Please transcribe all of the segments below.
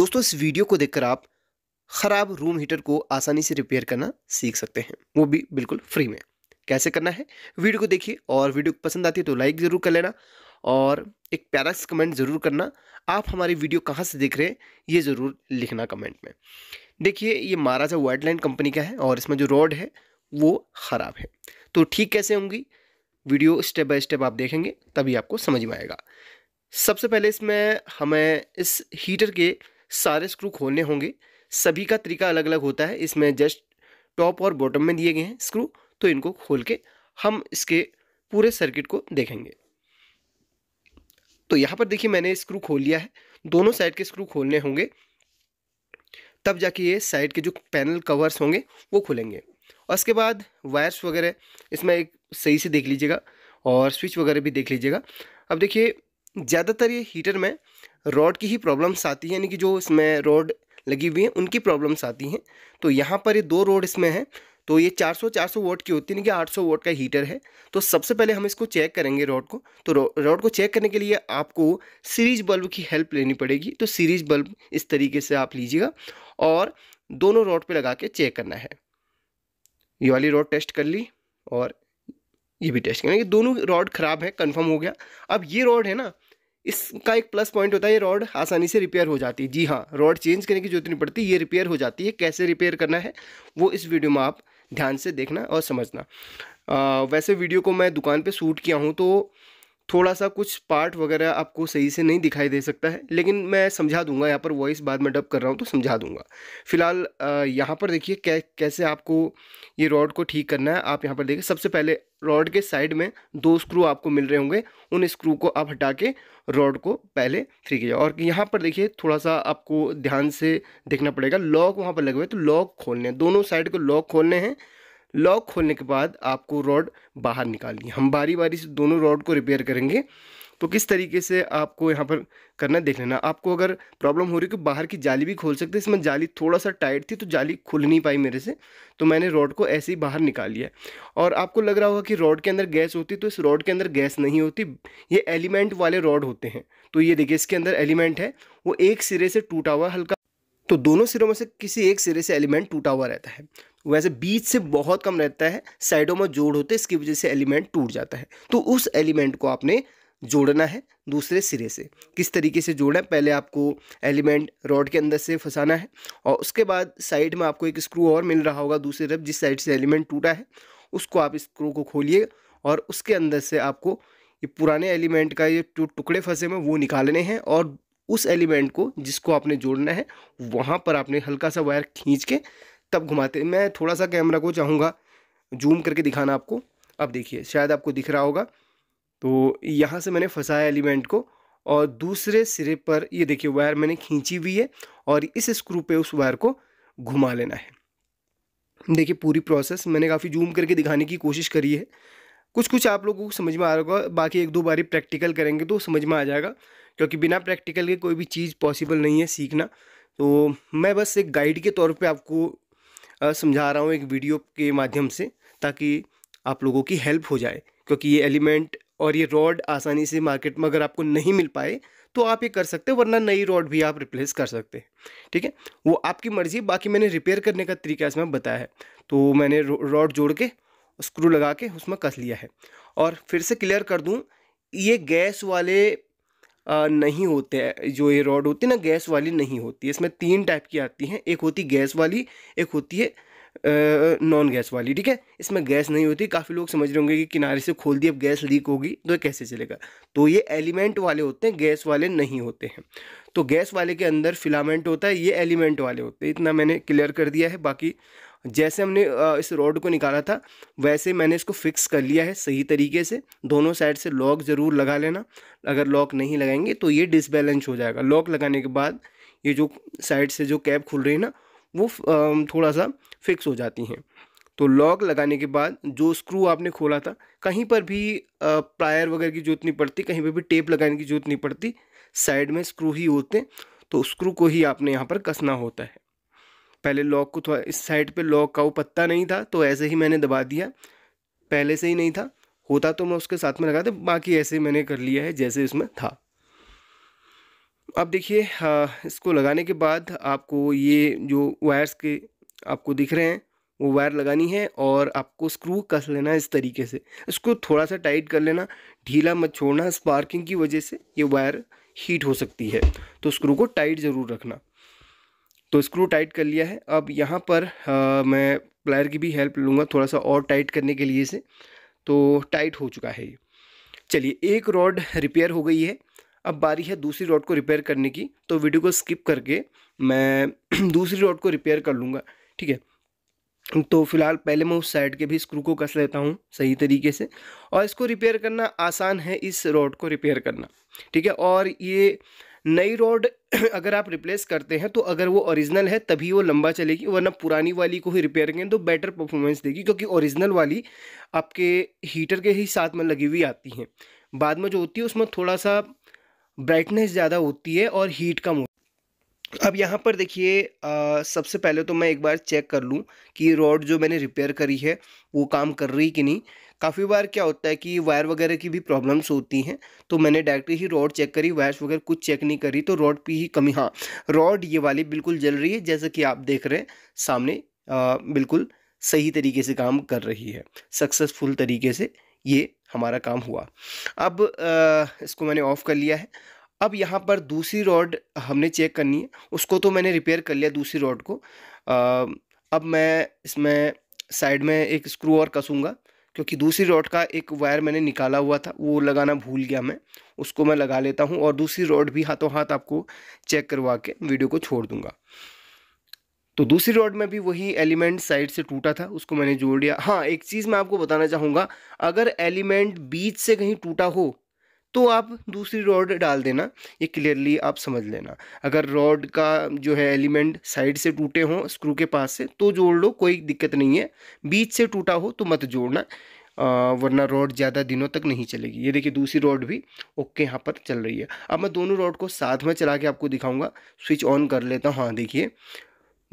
दोस्तों इस वीडियो को देखकर आप ख़राब रूम हीटर को आसानी से रिपेयर करना सीख सकते हैं वो भी बिल्कुल फ्री में कैसे करना है वीडियो को देखिए और वीडियो पसंद आती है तो लाइक ज़रूर कर लेना और एक प्यारा सा कमेंट ज़रूर करना आप हमारी वीडियो कहाँ से देख रहे हैं ये ज़रूर लिखना कमेंट में देखिए ये महाराजा वाइडलाइन कंपनी का है और इसमें जो रॉड है वो ख़राब है तो ठीक कैसे होंगी वीडियो स्टेप बाय स्टेप आप देखेंगे तभी आपको समझ में आएगा सबसे पहले इसमें हमें इस हीटर के सारे स्क्रू खोलने होंगे सभी का तरीका अलग अलग होता है इसमें जस्ट टॉप और बॉटम में दिए गए हैं स्क्रू तो इनको खोल के हम इसके पूरे सर्किट को देखेंगे तो यहाँ पर देखिए मैंने स्क्रू खोल लिया है दोनों साइड के स्क्रू खोलने होंगे तब जाके ये साइड के जो पैनल कवर्स होंगे वो खुलेंगे और इसके बाद वायर्स वगैरह इसमें एक सही से देख लीजिएगा और स्विच वगैरह भी देख लीजिएगा अब देखिए ज़्यादातर ये हीटर में रॉड की ही प्रॉब्लम्स आती है यानी कि जो इसमें रॉड लगी हुई है उनकी प्रॉब्लम्स आती हैं तो यहाँ पर ये दो रोड इसमें है तो ये 400 400 वोट की होती है यानी कि 800 वोट का हीटर है तो सबसे पहले हम इसको चेक करेंगे रॉड को तो रॉड को चेक करने के लिए आपको सीरीज बल्ब की हेल्प लेनी पड़ेगी तो सीरीज बल्ब इस तरीके से आप लीजिएगा और दोनों रॉड पे लगा के चेक करना है ये वाली रॉड टेस्ट कर ली और ये भी टेस्ट करना दोनों रॉड ख़राब है कन्फर्म हो गया अब ये रॉड है ना इसका एक प्लस पॉइंट होता है ये रॉड आसानी से रिपेयर हो जाती है जी हाँ रॉड चेंज करने की जरूरत नहीं पड़ती ये रिपेयर हो जाती है कैसे रिपेयर करना है वो इस वीडियो में आप ध्यान से देखना और समझना आ, वैसे वीडियो को मैं दुकान पे शूट किया हूँ तो थोड़ा सा कुछ पार्ट वगैरह आपको सही से नहीं दिखाई दे सकता है लेकिन मैं समझा दूंगा यहाँ पर वॉइस बाद में डब कर रहा हूँ तो समझा दूंगा फिलहाल यहाँ पर देखिए कै, कैसे आपको ये रॉड को ठीक करना है आप यहाँ पर देखिए सबसे पहले रॉड के साइड में दो स्क्रू आपको मिल रहे होंगे उन स्क्रू को आप हटा के रॉड को पहले फ्री कीजिए और यहाँ पर देखिए थोड़ा सा आपको ध्यान से देखना पड़ेगा लॉक वहाँ पर लगे हुए तो लॉक खोलने हैं दोनों साइड को लॉक खोलने हैं लॉक खोलने के बाद आपको रॉड बाहर निकालनी है हम बारी बारी से दोनों रॉड को रिपेयर करेंगे तो किस तरीके से आपको यहाँ पर करना देख लेना आपको अगर प्रॉब्लम हो रही है कि बाहर की जाली भी खोल सकते इसमें जाली थोड़ा सा टाइट थी तो जाली खुल नहीं पाई मेरे से तो मैंने रॉड को ऐसे ही बाहर निकाल लिया और आपको लग रहा होगा कि रॉड के अंदर गैस होती तो इस रॉड के अंदर गैस नहीं होती ये एलिमेंट वाले रॉड होते हैं तो ये देखिए इसके अंदर एलिमेंट है वो एक सिरे से टूटा हुआ हल्का तो दोनों सिरों में से किसी एक सिरे से एलिमेंट टूटा हुआ रहता है वैसे बीच से बहुत कम रहता है साइडों में जोड़ होते हैं इसकी वजह से एलिमेंट टूट जाता है तो उस एलिमेंट को आपने जोड़ना है दूसरे सिरे से किस तरीके से जोड़ना है पहले आपको एलिमेंट रॉड के अंदर से फंसाना है और उसके बाद साइड में आपको एक स्क्रू और मिल रहा होगा दूसरी तरफ जिस साइड से एलिमेंट टूटा है उसको आप स्क्रू को खोलिए और उसके अंदर से आपको ये पुराने एलिमेंट का ये टुकड़े फंसे में वो निकालने हैं और उस एलिमेंट को जिसको आपने जोड़ना है वहाँ पर आपने हल्का सा वायर खींच के तब घुमाते मैं थोड़ा सा कैमरा को चाहूँगा जूम करके दिखाना आपको अब देखिए शायद आपको दिख रहा होगा तो यहाँ से मैंने फंसाया एलिमेंट को और दूसरे सिरे पर ये देखिए वायर मैंने खींची हुई है और इस स्क्रू पे उस वायर को घुमा लेना है देखिए पूरी प्रोसेस मैंने काफ़ी जूम करके दिखाने की कोशिश करी है कुछ कुछ आप लोगों को समझ में आ रहा होगा बाकी एक दो बारी प्रैक्टिकल करेंगे तो समझ में आ जाएगा क्योंकि बिना प्रैक्टिकल के कोई भी चीज़ पॉसिबल नहीं है सीखना तो मैं बस एक गाइड के तौर पर आपको समझा रहा हूँ एक वीडियो के माध्यम से ताकि आप लोगों की हेल्प हो जाए क्योंकि ये एलिमेंट और ये रॉड आसानी से मार्केट में अगर आपको नहीं मिल पाए तो आप ये कर सकते हो वरना नई रॉड भी आप रिप्लेस कर सकते हैं ठीक है वो आपकी मर्ज़ी बाकी मैंने रिपेयर करने का तरीका इसमें बताया है तो मैंने रॉड जोड़ के स्क्रू लगा के उसमें कस लिया है और फिर से क्लियर कर दूँ ये गैस वाले आ, नहीं होते हैं जो ये रॉड होती है ना गैस वाली नहीं होती इसमें तीन टाइप की आती हैं एक होती गैस वाली एक होती है नॉन गैस वाली ठीक है इसमें गैस नहीं होती काफ़ी लोग समझ रहे होंगे कि किनारे से खोल दी अब गैस लीक होगी तो कैसे चलेगा तो ये एलिमेंट वाले होते हैं गैस वाले नहीं होते हैं तो गैस वाले के अंदर फिलामेंट होता है ये एलिमेंट वाले होते हैं इतना मैंने क्लियर कर दिया है बाकी जैसे हमने इस रोड को निकाला था वैसे मैंने इसको फिक्स कर लिया है सही तरीके से दोनों साइड से लॉक ज़रूर लगा लेना अगर लॉक नहीं लगाएंगे तो ये डिसबैलेंस हो जाएगा लॉक लगाने के बाद ये जो साइड से जो कैब खुल रही है ना वो थोड़ा सा फिक्स हो जाती हैं तो लॉक लगाने के बाद जो स्क्रू आपने खोला था कहीं पर भी प्लायर वगैरह की जरूरत नहीं पड़ती कहीं पर भी टेप लगाने की जरूरत नहीं पड़ती साइड में स्क्रू ही होते हैं तो स्क्रू को ही आपने यहाँ पर कसना होता है पहले लॉक को थोड़ा इस साइड पे लॉक का वो पत्ता नहीं था तो ऐसे ही मैंने दबा दिया पहले से ही नहीं था होता तो मैं उसके साथ में लगा था बाकी ऐसे ही मैंने कर लिया है जैसे इसमें था अब देखिए इसको लगाने के बाद आपको ये जो वायर्स के आपको दिख रहे हैं वो वायर लगानी है और आपको स्क्रू कस लेना है इस तरीके से इसको थोड़ा सा टाइट कर लेना ढीला मत छोड़ना स्पार्किंग की वजह से ये वायर हीट हो सकती है तो स्क्रू को टाइट ज़रूर रखना तो स्क्रू टाइट कर लिया है अब यहाँ पर आ, मैं प्लायर की भी हेल्प लूँगा थोड़ा सा और टाइट करने के लिए से तो टाइट हो चुका है ये चलिए एक रॉड रिपेयर हो गई है अब बारी है दूसरी रॉड को रिपेयर करने की तो वीडियो को स्किप करके मैं दूसरी रोड को रिपेयर कर लूँगा ठीक है तो फिलहाल पहले मैं उस साइड के भी स्क्रू को कस लेता हूँ सही तरीके से और इसको रिपेयर करना आसान है इस रोड को रिपेयर करना ठीक है और ये नई रोड अगर आप रिप्लेस करते हैं तो अगर वो ओरिजिनल है तभी वो लंबा चलेगी वरना पुरानी वाली को ही रिपेयर करें तो बेटर परफॉर्मेंस देगी क्योंकि ओरिजिनल वाली आपके हीटर के ही साथ में लगी हुई आती हैं बाद में जो होती है उसमें थोड़ा सा ब्राइटनेस ज़्यादा होती है और हीट कम होती है अब यहाँ पर देखिए सबसे पहले तो मैं एक बार चेक कर लूँ कि रॉड जो मैंने रिपेयर करी है वो काम कर रही कि नहीं काफ़ी बार क्या होता है कि वायर वगैरह की भी प्रॉब्लम्स होती हैं तो मैंने डायरेक्टली ही रॉड चेक करी वायर्स वगैरह कुछ चेक नहीं करी तो रॉड पर ही कमी हाँ रॉड ये वाली बिल्कुल जल रही है जैसा कि आप देख रहे हैं सामने आ, बिल्कुल सही तरीके से काम कर रही है सक्सेसफुल तरीके से ये हमारा काम हुआ अब आ, इसको मैंने ऑफ़ कर लिया है अब यहाँ पर दूसरी रॉड हमने चेक करनी है उसको तो मैंने रिपेयर कर लिया दूसरी रॉड को आ, अब मैं इसमें साइड में एक स्क्रू और कसूँगा क्योंकि दूसरी रॉड का एक वायर मैंने निकाला हुआ था वो लगाना भूल गया मैं उसको मैं लगा लेता हूँ और दूसरी रॉड भी हाथों हाथ आपको चेक करवा के वीडियो को छोड़ दूँगा तो दूसरी रॉड में भी वही एलिमेंट साइड से टूटा था उसको मैंने जोड़ दिया हाँ एक चीज़ मैं आपको बताना चाहूँगा अगर एलिमेंट बीच से कहीं टूटा हो तो आप दूसरी रॉड डाल देना ये क्लियरली आप समझ लेना अगर रॉड का जो है एलिमेंट साइड से टूटे हों स्क्रू के पास से तो जोड़ लो कोई दिक्कत नहीं है बीच से टूटा हो तो मत जोड़ना वरना रॉड ज़्यादा दिनों तक नहीं चलेगी ये देखिए दूसरी रॉड भी ओके यहाँ पर चल रही है अब मैं दोनों रॉड को साथ में चला के आपको दिखाऊंगा स्विच ऑन कर लेता हूँ हाँ देखिए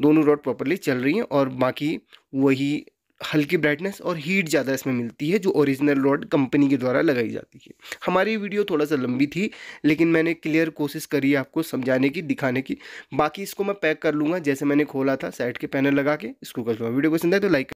दोनों रॉड प्रॉपरली चल रही हैं और बाकी वही हल्की ब्राइटनेस और हीट ज़्यादा इसमें मिलती है जो ओरिजिनल रॉड कंपनी के द्वारा लगाई जाती है हमारी वीडियो थोड़ा सा लंबी थी लेकिन मैंने क्लियर कोशिश करी आपको समझाने की दिखाने की बाकी इसको मैं पैक कर लूँगा जैसे मैंने खोला था साइड के पैनल लगा के इसको कर लूँगा वीडियो पसंद है तो लाइक